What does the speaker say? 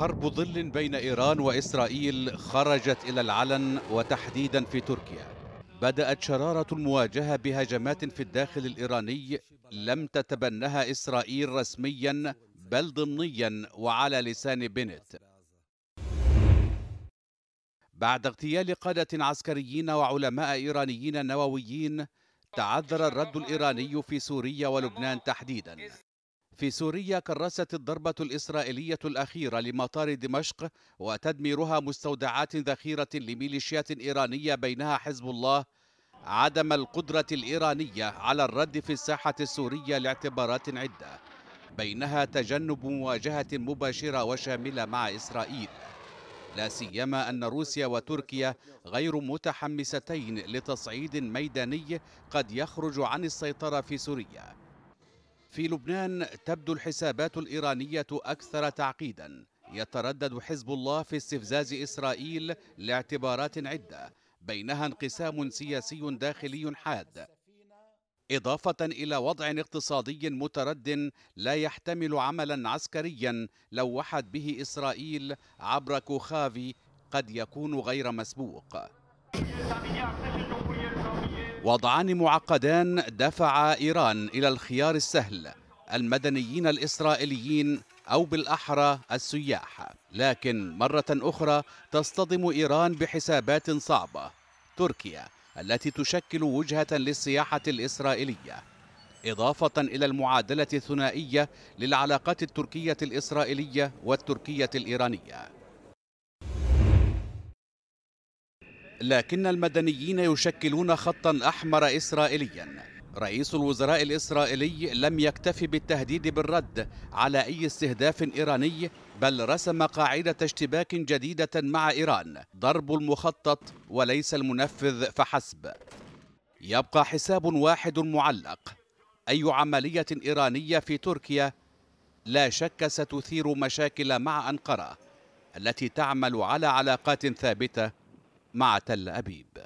حرب ظل بين إيران وإسرائيل خرجت إلى العلن وتحديدا في تركيا بدأت شرارة المواجهة بهجمات في الداخل الإيراني لم تتبنها إسرائيل رسميا بل ضمنيا وعلى لسان بنت بعد اغتيال قادة عسكريين وعلماء إيرانيين نوويين تعذر الرد الإيراني في سوريا ولبنان تحديدا في سوريا كرست الضربة الإسرائيلية الأخيرة لمطار دمشق وتدميرها مستودعات ذخيرة لميليشيات إيرانية بينها حزب الله عدم القدرة الإيرانية على الرد في الساحة السورية لاعتبارات عدة بينها تجنب مواجهة مباشرة وشاملة مع إسرائيل لا سيما أن روسيا وتركيا غير متحمستين لتصعيد ميداني قد يخرج عن السيطرة في سوريا في لبنان تبدو الحسابات الإيرانية أكثر تعقيدا يتردد حزب الله في استفزاز إسرائيل لاعتبارات عدة بينها انقسام سياسي داخلي حاد إضافة إلى وضع اقتصادي مترد لا يحتمل عملا عسكريا وحد به إسرائيل عبر كوخافي قد يكون غير مسبوق وضعان معقدان دفع إيران إلى الخيار السهل المدنيين الإسرائيليين أو بالأحرى السياح لكن مرة أخرى تصطدم إيران بحسابات صعبة تركيا التي تشكل وجهة للسياحة الإسرائيلية إضافة إلى المعادلة الثنائية للعلاقات التركية الإسرائيلية والتركية الإيرانية لكن المدنيين يشكلون خطا أحمر إسرائيليا رئيس الوزراء الإسرائيلي لم يكتف بالتهديد بالرد على أي استهداف إيراني بل رسم قاعدة اشتباك جديدة مع إيران ضرب المخطط وليس المنفذ فحسب يبقى حساب واحد معلق أي عملية إيرانية في تركيا لا شك ستثير مشاكل مع أنقرة التي تعمل على علاقات ثابته مع تل أبيب